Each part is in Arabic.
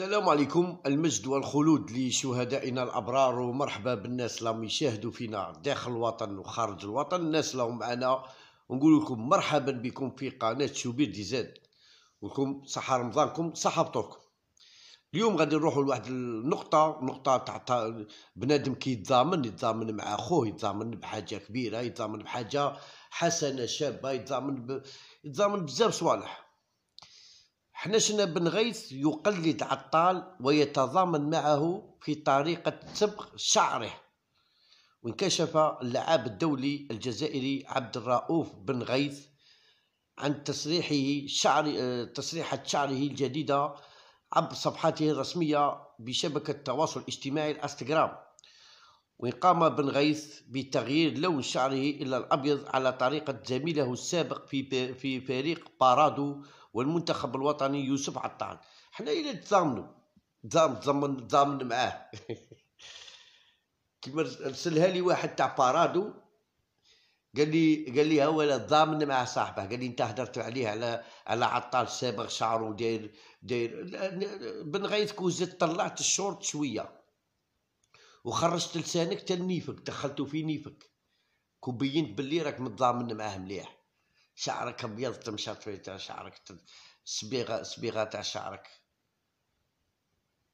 السلام عليكم المجد والخلود لشهدائنا الابرار ومرحبا بالناس اللي راهم يشاهدوا فينا داخل الوطن وخارج الوطن الناس اللي راهم معنا ونقول لكم مرحبا بكم في قناه شوبير دي زاد ولكم صحه رمضانكم صحه بطوركم اليوم غادي نروحوا لواحد النقطة نقطة تاع بنادم كيتضامن يتضامن مع خوه يتضامن بحاجة كبيرة يتضامن بحاجة حسنة شابة يتضامن ب... يتضامن بزاف صوالح حنشنا بن غيث يقلد عطال ويتضامن معه في طريقة سبق شعره وانكشف اللعاب الدولي الجزائري عبد الرؤوف بن غيث عن تصريحه شعر تصريحة شعره الجديدة عبر صفحته الرسمية بشبكة التواصل الاجتماعي الانستغرام وقام قام بن غيث بتغيير لون شعره إلى الأبيض على طريقة زميله السابق في في فريق بارادو والمنتخب الوطني يوسف عطان حنا الى تضامنوا تضامن تضامن معاه كيما رسلها لي واحد تاع بارادو قال لي قال لي هو ضامن مع صاحبه قال لي انت هدرت عليه على على عطال سابغ شعره داير داير بن غيث كوزيت طلعت الشورت شويه وخرجت لسانك تال نيفك دخلته في نيفك كوبينت باللي راك متضامن معاه مليح شعرك ابيض فيه تاع شعرك صبيغه صبيغه تاع شعرك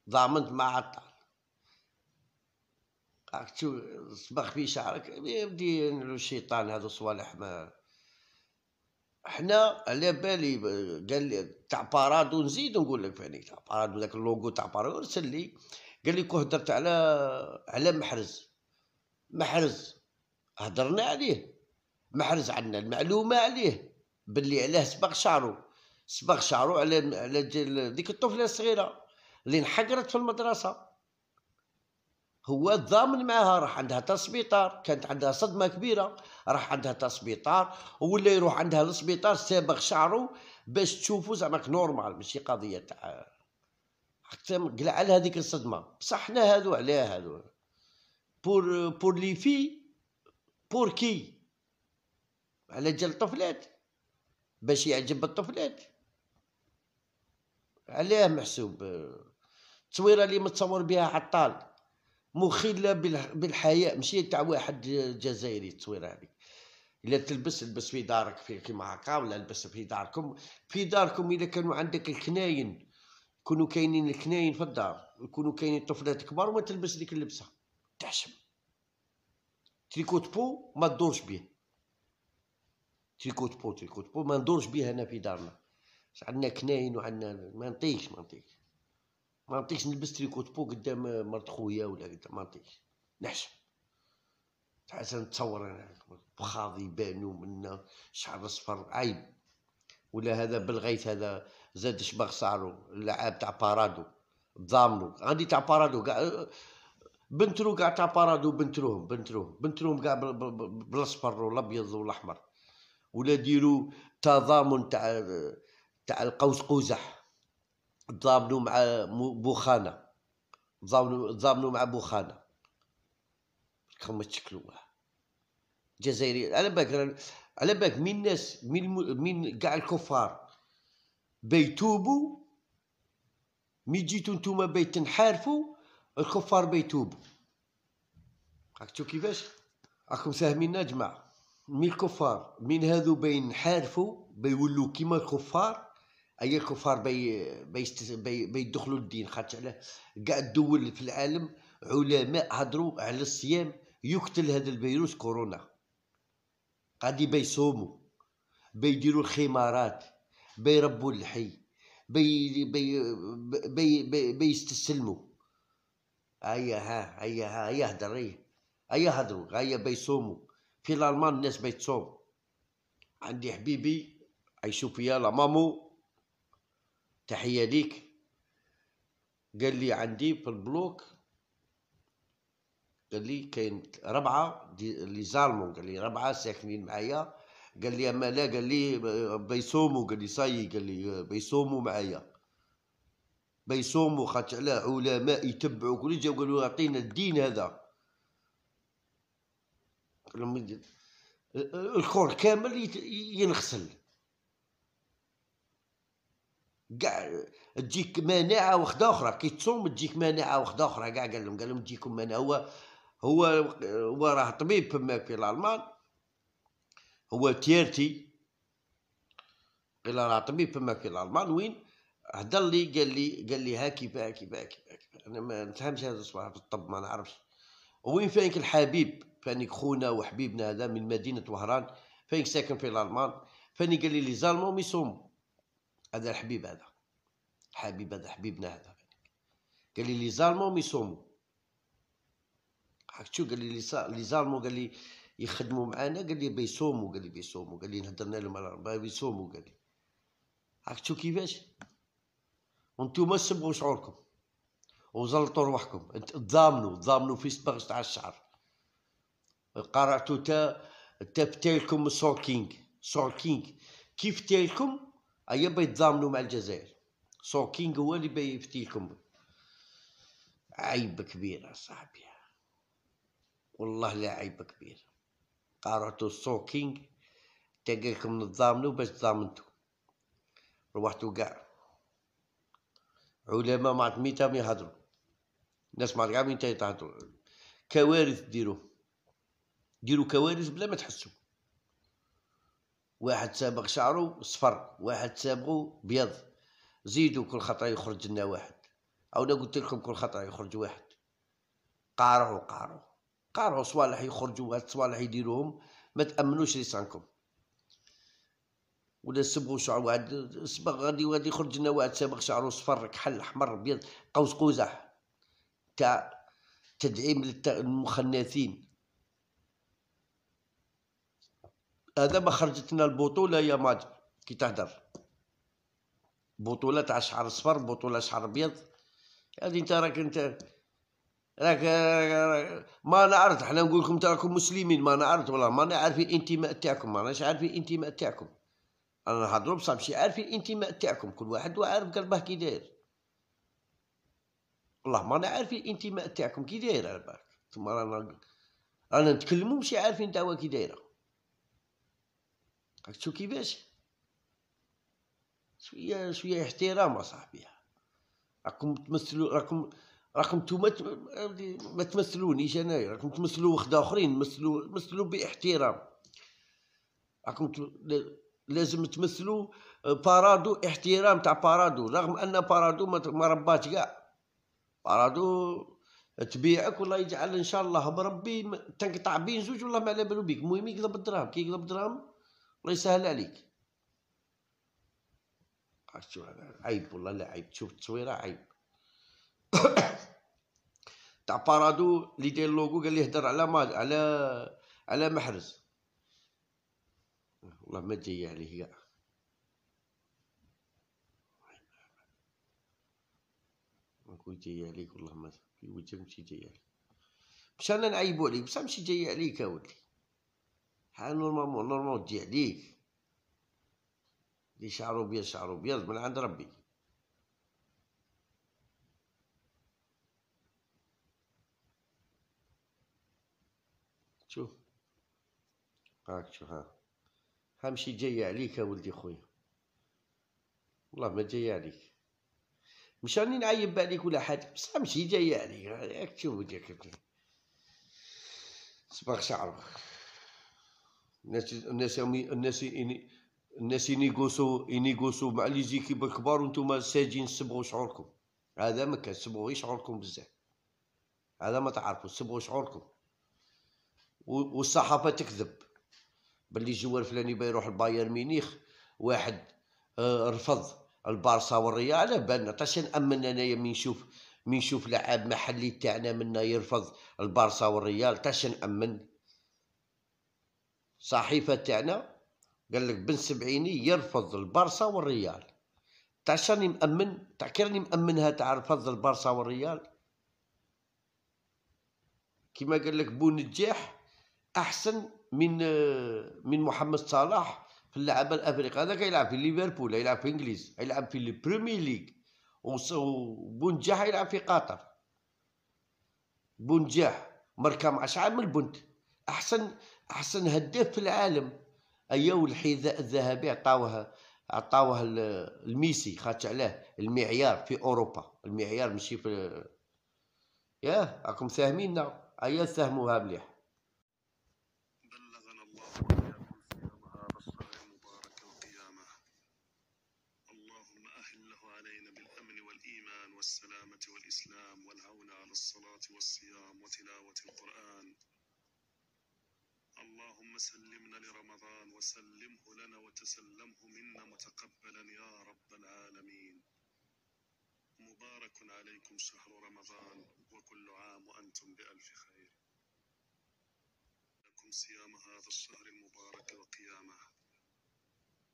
ضامنت ما عطل راك صبغ في شعرك يبدي الشيطان هذو صوالح ما حنا على بالي قال لي تاع بارادو نزيد نقول لك فاني تاع بارادو ذاك اللوغو تاع بارادو ارسل لي قال لي كون هدرت على على محرز محرز هدرنا عليه محرز عندنا المعلومه عليه باللي علاه سبق شعرو سبق شعرو على على ديك الطفله الصغيره اللي انحقرت في المدرسه هو ضامن معاها راح عندها تسبيطار كانت عندها صدمه كبيره راح عندها تسبيطار ولا يروح عندها للسبيطار سابق شعرو باش تشوفو زعما نورمال ماشي قضيه تاع قلع على هذيك الصدمه بصح حنا هادو علاه هادو بور بور لي في بور كي على جال الطفلات باش يعجب الطفلات علاه محسوب التصويره اللي متصور بها عطال مخله بالحياء ماشي تاع واحد جزائري التصويره هذيك الا تلبس البس في دارك في كيما هكا ولا البس في داركم في داركم الا كانوا عندك الكناين يكونوا كاينين الكناين في الدار يكونوا كاينين طفلات كبار وما تلبس ديك اللبسه تحشم تريكوت بو ما تدورش بيه تريكوت بو تريكوت بو ما ندورش بها انا في دارنا عندنا كناين وعندنا ما نطيش ما نطيش ما نطيش نلبس تريكوت بو قدام مرت خويا ولا قدام ما نطيش نحشم حتى نتصور انا بخاض يبانو منا شعر اصفر عيب ولا هذا بالغيث هذا زاد شباغ صارو اللعاب تاع بارادو ضامنو غادي تاع بارادو كاع بنترو كاع تاع بارادو بنتروهم بنتروهم بنتروهم كاع بالاصفر والابيض والاحمر ولا ديروا تضامن تاع تاع القوس قزح تضامنوا مع بوخانه تضامنوا تضامنوا مع بوخانه كما تشكلوها جزائري على بالك على بالك من الناس من من كاع الكفار بيتوبوا مي جيتو نتوما بيت تنحارفوا الكفار بيتوبوا راك تشوف كيفاش راكم ساهمين يا جماعه من الكفار من هذو بين حارفوا بيولوا كيما الكفار اي الكفار بي بي بيدخلوا الدين خاطر على كاع الدول في العالم علماء هضروا على الصيام يقتل هذا الفيروس كورونا غادي بيصوموا بيديروا الخمارات بيربوا الحي بي بي بي بي بيستسلموا هيا ها هيا ها هيا هضر هيا هضروا هيا بيصوموا في الالمان الناس بيتصوم عندي حبيبي عيشو فيا لا مامو تحيه ليك قال لي عندي في البلوك قال لي كاين ربعه لي زالمو قال لي ربعه ساكنين معايا قال لي اما لا قال لي آه، بيصوموا قال لي صاي قال لي آه، بيصوموا معايا بيصوموا خاطر علاه علماء يتبعوا كل جا قالوا اعطينا الدين هذا لما الكور كامل ينغسل كاع تجيك مناعه وحده اخرى كي تصوم تجيك مناعه وحده اخرى كاع قال لهم قال لهم تجيكم مناعه هو هو هو راه طبيب فما في الالمان هو تيرتي قال راه طبيب فما في الالمان وين هدر لي قال لي قال لي ها باكي باكي باكي انا ما نفهمش هذا الصباح في الطب ما نعرفش وين فينك الحبيب فاني خونا وحبيبنا هذا من مدينه وهران فاني ساكن في الالمان فاني قال لي لي زالمون هذا الحبيب هذا حبيب هذا حبيبنا هذا قال لي لي زالمون يصوموا حكتو قال لي لي زالمون قال لي يخدموا معانا قال لي بيصوموا قال لي بيصوموا قال لي نهضرنا لهم على بيصوموا قال لي عرفتوا كيفاش وانتوما سبقوا شعوركم وزلطوا رواحكم تضامنوا تضامنوا في صبغ تاع الشعر قرأتو تا تاب تاعكم سوركينغ سوركينغ كيف تاعكم أيا بيتضامنوا مع الجزائر سوركينغ هو اللي يفتيلكم عيب كبير صاحبي والله لا عيب كبير قرأتوا تا قالكم نتضامنوا باش تضامنتو روحتو قاع علماء ما عرفت ميتا ما يهضروا الناس ما عرفت ميتا يتهضروا كوارث ديروا ديروا كوارث بلا ما تحسوا واحد سابغ شعره صفر واحد سابغو بيض زيدوا كل خطره يخرج لنا واحد او انا قلت لكم كل خطره يخرج واحد قارعوا قارعوا قارعوا صوالح يخرجوا هاد الصوالح يديروهم ما تامنوش لسانكم ولا سبغوا شعر واحد سبغ غادي غادي يخرج لنا واحد سابغ شعره صفر كحل احمر ابيض قوس قزح تاع تدعيم للمخنثين هذا ما خرجتنا البطوله يا ماج كي تهدر بطوله تاع شعر اصفر بطوله شعر ابيض هذه انت راك انت راك ما انا عرفت حنا نقول لكم تراكم مسلمين ما انا عرفت والله ما انا عارف الانتماء تاعكم ما اناش عارف الانتماء تاعكم انا نهضروا بصح ماشي عارف الانتماء تاعكم كل واحد وعارف قلبه كي داير والله ما انا عارف الانتماء تاعكم كي داير على بالك ثم رانا رانا نتكلموا ماشي عارفين توا كي دايره قلت شو كيفاش شويه شويه احترام اصاحبي راكم تمثلوا راكم راكم نتوما ما تمثلونيش انايا راكم تمثلوا وخدا اخرين مثلوا مثلوا باحترام راكم لازم تمثلوا بارادو احترام تاع بارادو رغم ان بارادو ما رباتش كاع بارادو تبيعك والله يجعل ان شاء الله بربي تنقطع بين زوج والله ما على بالو بيك المهم يقلب الدراهم كي يقلب الدراهم الله يسهل عليك عيب والله لا عيب تشوف التصويره عيب تاع بارادو اللي داير اللوغو قال لي هدر على ما على على محرز والله ما جاي عليه كاع نقول جاي عليك والله ما كي وجهك ماشي جايه عليك مش انا نعيبو عليك بصح ماشي جاي عليك اولي بحال نورمالمون نورمالمون تجي عليك لي شعرو بيض شعرو بيض من عند ربي شوف هاك شوف ها همشي جاية عليك يا ولدي خويا والله ما جاية عليك مش راني نعيب عليك ولا حاجة بصح همشي جاية عليك ياك تشوف وجهك صباغ شعرك الناس الناس الناس الناس ينيغوسو ينيغوسو مع لي زيكي الكبار وانتم ساجين تسبغوا شعوركم هذا ما كان غير شعوركم بزاف هذا ما تعرفوا تسبغوا شعوركم والصحافه تكذب باللي فلاني با بيروح لبايرن ميونخ واحد آه، رفض البارسا والريال على بالنا طاش نامن انايا من نشوف من نشوف لعاب محلي تاعنا منا يرفض البارسا والريال طاش نامن صحيفه تاعنا قال لك بن سبعيني يرفض البرصه والريال تاع مامن تاع كي راني مامنها تاع رفض البرصه والريال كما قال لك بو نجاح احسن من من محمد صلاح في اللعبه الافريقيه هذاك يلعب في ليفربول يلعب في انجليز يلعب في البريمير ليغ وبو نجاح يلعب في قطر بو نجاح مركه مع شعب من البنت احسن احسن هداف في العالم ايوا الحذاء الذهبي عطاوه عطاوه لميسي خاطر علاه المعيار في اوروبا المعيار ماشي في ياه راكم فاهميننا ايا أيوه، فهموها مليح بلغنا الله واياكم في نهار الصبر المبارك القيامه اللهم اهله علينا بالامن والايمان والسلامه والاسلام والعون على الصلاه والصيام وتلاوه القران اللهم سلمنا لرمضان وسلمه لنا وتسلمه منا متقبلا يا رب العالمين مبارك عليكم شهر رمضان وكل عام وأنتم بألف خير لكم صيام هذا الشهر المبارك وقيامه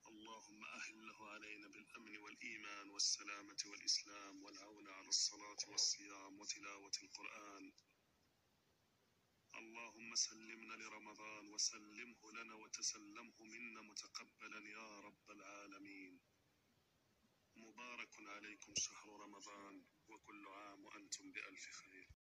اللهم أهله علينا بالأمن والإيمان والسلامة والإسلام والعون على الصلاة والصيام وتلاوة القرآن اللهم سلمنا لرمضان وسلمه لنا وتسلمه منا متقبلا يا رب العالمين مبارك عليكم شهر رمضان وكل عام وأنتم بألف خير